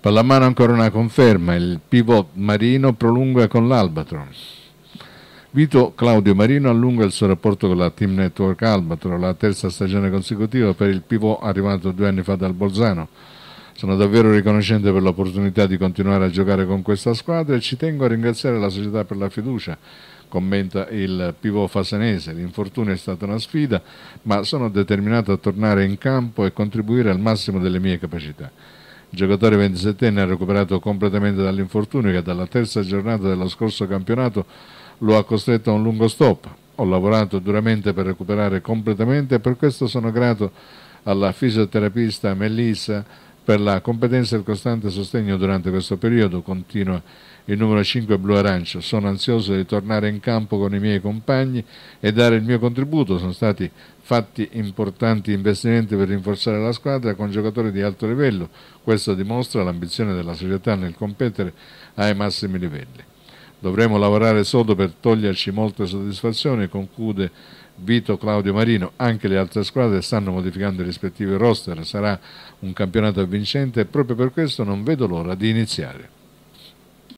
Pallamano ancora una conferma, il pivot Marino prolunga con l'Albatro. Vito Claudio Marino allunga il suo rapporto con la Team Network Albatro, la terza stagione consecutiva per il pivot arrivato due anni fa dal Bolzano. Sono davvero riconoscente per l'opportunità di continuare a giocare con questa squadra e ci tengo a ringraziare la società per la fiducia, commenta il pivot fasanese. L'infortunio è stata una sfida, ma sono determinato a tornare in campo e contribuire al massimo delle mie capacità. Il giocatore 27enne ha recuperato completamente dall'infortunio che dalla terza giornata dello scorso campionato lo ha costretto a un lungo stop. Ho lavorato duramente per recuperare completamente e per questo sono grato alla fisioterapista Melissa per la competenza e il costante sostegno durante questo periodo, continua il numero 5 blu arancio. Sono ansioso di tornare in campo con i miei compagni e dare il mio contributo. Sono stati fatti importanti investimenti per rinforzare la squadra con giocatori di alto livello. Questo dimostra l'ambizione della società nel competere ai massimi livelli. Dovremo lavorare sodo per toglierci molte soddisfazioni, conclude Vito Claudio Marino. Anche le altre squadre stanno modificando i rispettivi roster, sarà un campionato avvincente e proprio per questo non vedo l'ora di iniziare.